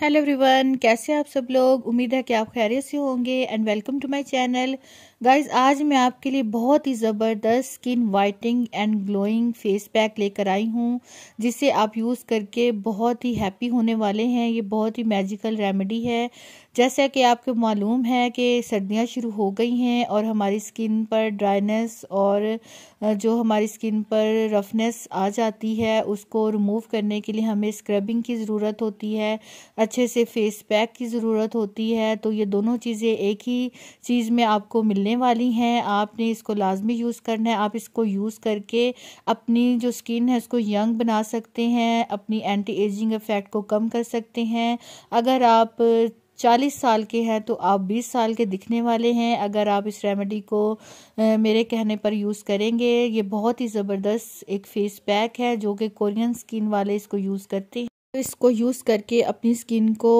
hello everyone कैसे आप सब लोग उम्मीद है कि आप खैरियत से होंगे and welcome to my channel guys आज मैं आपके लिए बहुत ही ज़बरदस्त skin whitening and glowing face pack लेकर आई हूँ जिसे आप यूज़ करके बहुत ही हैप्पी होने वाले हैं ये बहुत ही मैजिकल रेमेडी है जैसा कि आपको मालूम है कि सर्दियाँ शुरू हो गई हैं और हमारी स्किन पर ड्राइनेस और जो हमारी स्किन पर रफनेस आ जाती है उसको रिमूव करने के लिए हमें स्क्रबिंग की ज़रूरत होती है अच्छे से फेस पैक की ज़रूरत होती है तो ये दोनों चीज़ें एक ही चीज़ में आपको मिलने वाली हैं आपने इसको लाजमी यूज़ करना है आप इसको यूज़ करके अपनी जो स्किन है उसको यंग बना सकते हैं अपनी एंटी एजिंग इफ़ेक्ट को कम कर सकते हैं अगर आप चालीस साल के हैं तो आप बीस साल के दिखने वाले हैं अगर आप इस रेमेडी को आ, मेरे कहने पर यूज़ करेंगे ये बहुत ही ज़बरदस्त एक फेस पैक है जो कि कोरियन स्किन वाले इसको यूज़ करते हैं तो इसको यूज़ करके अपनी स्किन को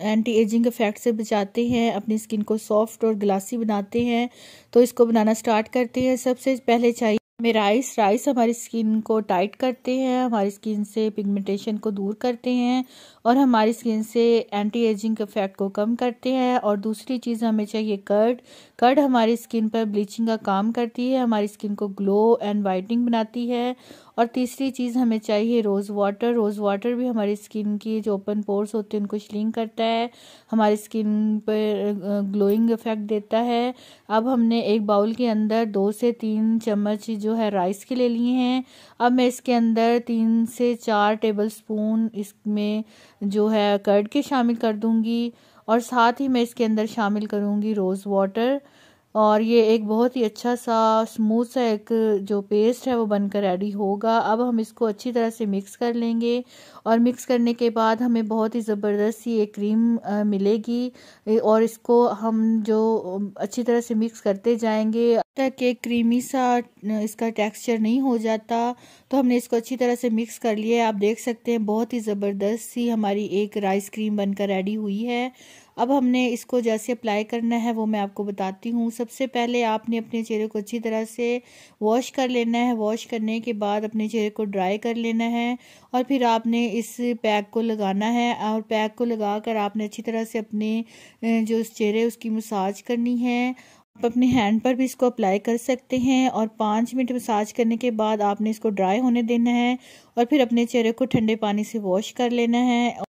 एंटी एजिंग इफ़ेक्ट से बचाते हैं अपनी स्किन को सॉफ्ट और ग्लासी बनाते हैं तो इसको बनाना स्टार्ट करते हैं सबसे पहले चाहिए हमें राइस राइस हमारी स्किन को टाइट करते हैं हमारी स्किन से पिगमेंटेशन को दूर करते हैं और हमारी स्किन से एंटी एजिंग इफ़ेक्ट को कम करते हैं और दूसरी चीज़ हमें चाहिए कर्ड कर्ड हमारी स्किन पर ब्लीचिंग का काम करती है हमारी स्किन को ग्लो एंड वाइटनिंग बनाती है और तीसरी चीज़ हमें चाहिए रोज़ वाटर रोज़ वाटर भी हमारी स्किन की जो ओपन पोर्स होते हैं उनको श्लिंक करता है हमारी स्किन पर ग्लोइंग इफेक्ट देता है अब हमने एक बाउल के अंदर दो से तीन चम्मच जो है राइस के ले लिए हैं अब मैं इसके अंदर तीन से चार टेबल स्पून इसमें जो है कर्ड के शामिल कर दूँगी और साथ ही मैं इसके अंदर शामिल करूँगी रोज़ वाटर और ये एक बहुत ही अच्छा सा स्मूथ सा एक जो पेस्ट है वो बनकर रेडी होगा अब हम इसको अच्छी तरह से मिक्स कर लेंगे और मिक्स करने के बाद हमें बहुत ही ज़बरदस्त सी क्रीम मिलेगी और इसको हम जो अच्छी तरह से मिक्स करते जाएंगे तक एक क्रीमी सा इसका टेक्सचर नहीं हो जाता तो हमने इसको अच्छी तरह से मिक्स कर लिया आप देख सकते हैं बहुत ही ज़बरदस्त सी हमारी एक राइस क्रीम बनकर रेडी हुई है अब हमने इसको जैसे अप्लाई करना है वो मैं आपको बताती हूँ सबसे पहले आपने अपने चेहरे को अच्छी तरह से वॉश कर लेना है वॉश करने के बाद अपने चेहरे को ड्राई कर लेना है और फिर आपने इस पैक को लगाना है और पैक को लगा कर आपने अच्छी तरह से अपने जो चेहरे उसकी मसाज करनी है आप अपने हैंड पर भी इसको अप्लाई कर सकते हैं और पाँच मिनट मसाज करने के बाद आपने इसको ड्राई होने देना है और फिर अपने चेहरे को ठंडे पानी से वॉश कर लेना है